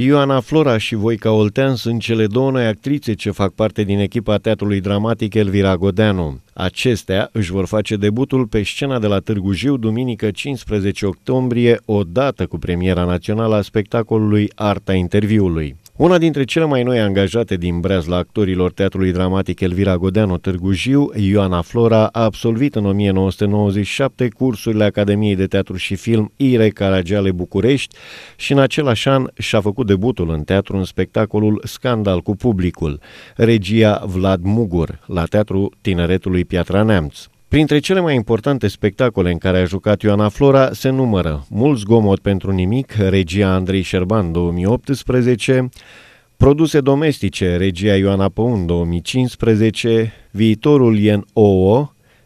Ioana Flora și Voica Oltean sunt cele două noi actrițe ce fac parte din echipa teatrului dramatic Elvira Godeanu. Acestea își vor face debutul pe scena de la Târgu Jiu duminică 15 octombrie, odată cu premiera națională a spectacolului Arta Interviului. Una dintre cele mai noi angajate din la actorilor Teatrului Dramatic Elvira Godeanu Târgu Jiu, Ioana Flora, a absolvit în 1997 cursurile Academiei de Teatru și Film Ire Caragiale București și în același an și-a făcut debutul în teatru în spectacolul Scandal cu publicul, regia Vlad Mugur, la Teatru Tineretului Piatra Neamț. Printre cele mai importante spectacole în care a jucat Ioana Flora se numără Mult zgomot pentru nimic, regia Andrei Șerban 2018, Produse domestice, regia Ioana Păun 2015, Viitorul Ien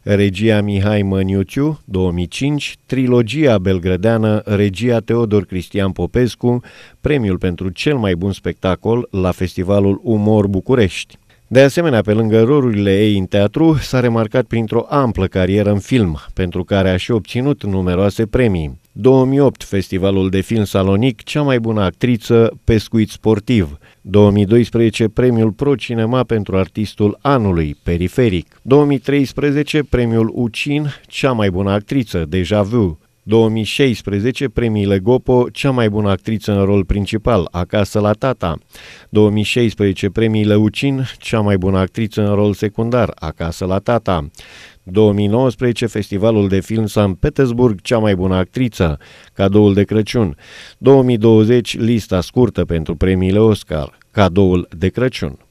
în regia Mihai Măniuciu 2005, Trilogia Belgrădeană, regia Teodor Cristian Popescu, premiul pentru cel mai bun spectacol la Festivalul Umor București. De asemenea, pe lângă rolurile ei în teatru, s-a remarcat printr-o amplă carieră în film, pentru care a și obținut numeroase premii. 2008, Festivalul de Film Salonic, cea mai bună actriță, pescuit sportiv. 2012, Premiul Pro Cinema pentru Artistul Anului, periferic. 2013, Premiul Ucin, cea mai bună actriță, Deja Vu. 2016, premiile Gopo, cea mai bună actriță în rol principal, Acasă la tata. 2016, premiile Ucin, cea mai bună actriță în rol secundar, Acasă la tata. 2019, Festivalul de Film San Petersburg, cea mai bună actriță, cadoul de Crăciun. 2020, lista scurtă pentru premiile Oscar, cadoul de Crăciun.